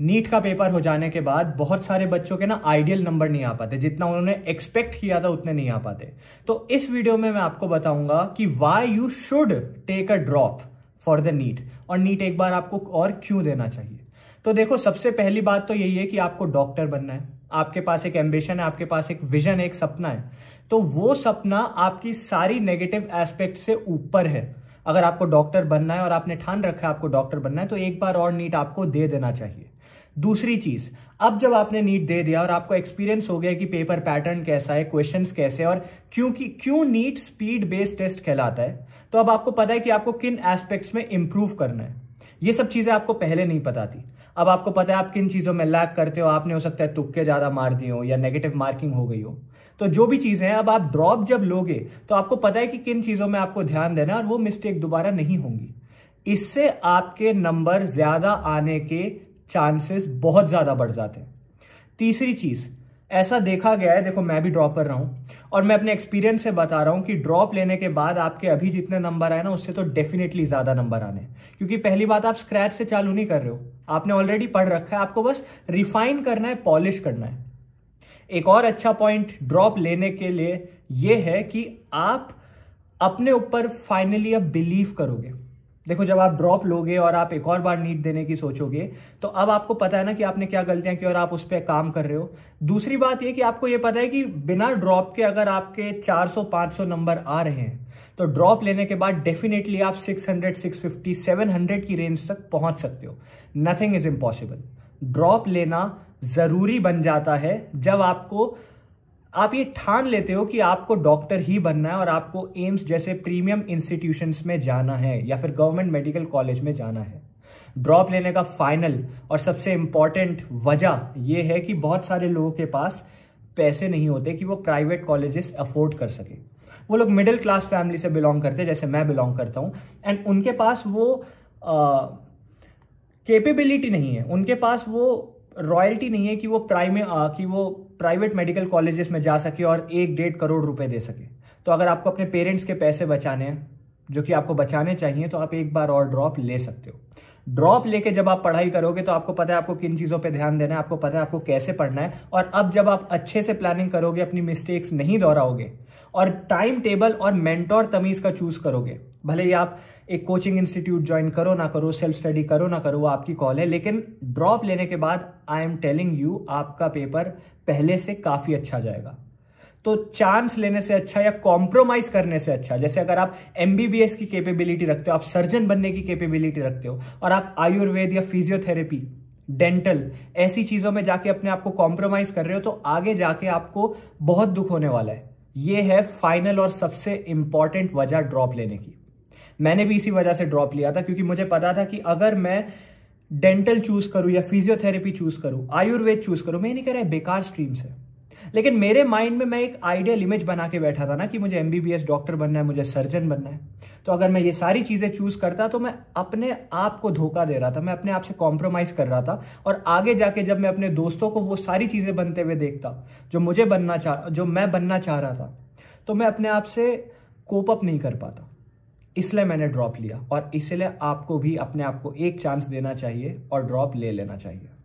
NEET का paper हो जाने के बाद बहुत सारे बच्चों के ना आइडियल नंबर नहीं आ पाते जितना उन्होंने एक्सपेक्ट किया था उतने नहीं आ पाते तो इस वीडियो में मैं आपको बताऊंगा कि why you should take a drop for the NEET और नीट एक बार आपको और क्यों देना चाहिए तो देखो सबसे पहली बात तो यही है कि आपको डॉक्टर बनना है आपके पास एक एम्बिशन है आपके पास एक विजन है एक सपना है तो वो सपना आपकी सारी नेगेटिव एस्पेक्ट से ऊपर है अगर आपको डॉक्टर बनना है और आपने ठान रखा है आपको डॉक्टर बनना है तो एक बार और नीट आपको दे देना चाहिए दूसरी चीज़ अब जब आपने नीट दे दिया और आपको एक्सपीरियंस हो गया कि पेपर पैटर्न कैसा है क्वेश्चंस कैसे और क्योंकि क्यों नीट स्पीड बेस्ड टेस्ट कहलाता है तो अब आपको पता है कि आपको किन एस्पेक्ट्स में इंप्रूव करना है ये सब चीज़ें आपको पहले नहीं पता थी अब आपको पता है आप किन चीज़ों में लैक करते हो आपने हो सकता है तुक्के ज़्यादा मार दिए हो या नेगेटिव मार्किंग हो गई हो तो जो भी चीज़ें हैं अब आप ड्रॉप जब लोगे तो आपको पता है कि किन चीज़ों में आपको ध्यान देना और वो मिस्टेक दोबारा नहीं होंगी इससे आपके नंबर ज़्यादा आने के चांसेस बहुत ज़्यादा बढ़ जाते हैं तीसरी चीज़ ऐसा देखा गया है देखो मैं भी ड्रॉप कर रहा हूँ और मैं अपने एक्सपीरियंस से बता रहा हूँ कि ड्रॉप लेने के बाद आपके अभी जितने नंबर आए ना उससे तो डेफिनेटली ज़्यादा नंबर आने क्योंकि पहली बात आप स्क्रैच से चालू नहीं कर रहे हो आपने ऑलरेडी पढ़ रखा है आपको बस रिफाइन करना है पॉलिश करना है एक और अच्छा पॉइंट ड्रॉप लेने के लिए यह है कि आप अपने ऊपर फाइनली अब बिलीव करोगे देखो जब आप ड्रॉप लोगे और आप एक और बार नीट देने की सोचोगे तो अब आपको पता है ना कि आपने क्या गलतियां की और आप उस पर काम कर रहे हो दूसरी बात ये कि आपको ये पता है कि बिना ड्रॉप के अगर आपके 400-500 नंबर आ रहे हैं तो ड्रॉप लेने के बाद डेफिनेटली आप 600, 650, 700 की रेंज तक पहुंच सकते हो नथिंग इज इम्पॉसिबल ड्रॉप लेना ज़रूरी बन जाता है जब आपको आप ये ठान लेते हो कि आपको डॉक्टर ही बनना है और आपको एम्स जैसे प्रीमियम इंस्टीट्यूशंस में जाना है या फिर गवर्नमेंट मेडिकल कॉलेज में जाना है ड्रॉप लेने का फाइनल और सबसे इम्पॉर्टेंट वजह यह है कि बहुत सारे लोगों के पास पैसे नहीं होते कि वो प्राइवेट कॉलेजेस अफोर्ड कर सके वो लोग मिडिल क्लास फैमिली से बिलोंग करते हैं जैसे मैं बिलोंग करता हूँ एंड उनके पास वो कैपेबिलिटी नहीं है उनके पास वो रॉयल्टी नहीं है कि वो प्राइम कि वो प्राइवेट मेडिकल कॉलेजेस में जा सके और एक डेढ़ करोड़ रुपए दे सके तो अगर आपको अपने पेरेंट्स के पैसे बचाने हैं जो कि आपको बचाने चाहिए तो आप एक बार और ड्रॉप ले सकते हो ड्रॉप लेके जब आप पढ़ाई करोगे तो आपको पता है आपको किन चीज़ों पर ध्यान देना है आपको पता है आपको कैसे पढ़ना है और अब जब आप अच्छे से प्लानिंग करोगे अपनी मिस्टेक्स नहीं दोहराओगे और टाइम टेबल और मेंटोर तमीज़ का चूज़ करोगे भले ही आप एक कोचिंग इंस्टीट्यूट ज्वाइन करो ना करो सेल्फ स्टडी करो ना करो वो आपकी कॉल है लेकिन ड्रॉप लेने के बाद आई एम टेलिंग यू आपका पेपर पहले से काफ़ी अच्छा जाएगा तो चांस लेने से अच्छा या कॉम्प्रोमाइज करने से अच्छा जैसे अगर आप एमबीबीएस की कैपेबिलिटी रखते हो आप सर्जन बनने की कैपेबिलिटी रखते हो और आप आयुर्वेद या फिजियोथेरेपी डेंटल ऐसी चीजों में जाके अपने आप को कॉम्प्रोमाइज कर रहे हो तो आगे जाके आपको बहुत दुख होने वाला है ये है फाइनल और सबसे इंपॉर्टेंट वजह ड्रॉप लेने की मैंने भी इसी वजह से ड्रॉप लिया था क्योंकि मुझे पता था कि अगर मैं डेंटल चूज करूँ या फिजियोथेरेपी चूज करूँ आयुर्वेद चूज करूँ मैं नहीं कह रहा है बेकार स्ट्रीम्स है लेकिन मेरे माइंड में मैं एक आइडियल इमेज बना के बैठा था ना कि मुझे एम डॉक्टर बनना है मुझे सर्जन बनना है तो अगर मैं ये सारी चीज़ें चूज करता तो मैं अपने आप को धोखा दे रहा था मैं अपने आप से कॉम्प्रोमाइज़ कर रहा था और आगे जाके जब मैं अपने दोस्तों को वो सारी चीज़ें बनते हुए देखता जो मुझे बनना चाह जो मैं बनना चाह रहा था तो मैं अपने आप से कोप अप नहीं कर पाता इसलिए मैंने ड्रॉप लिया और इसलिए आपको भी अपने आप को एक चांस देना चाहिए और ड्रॉप ले लेना चाहिए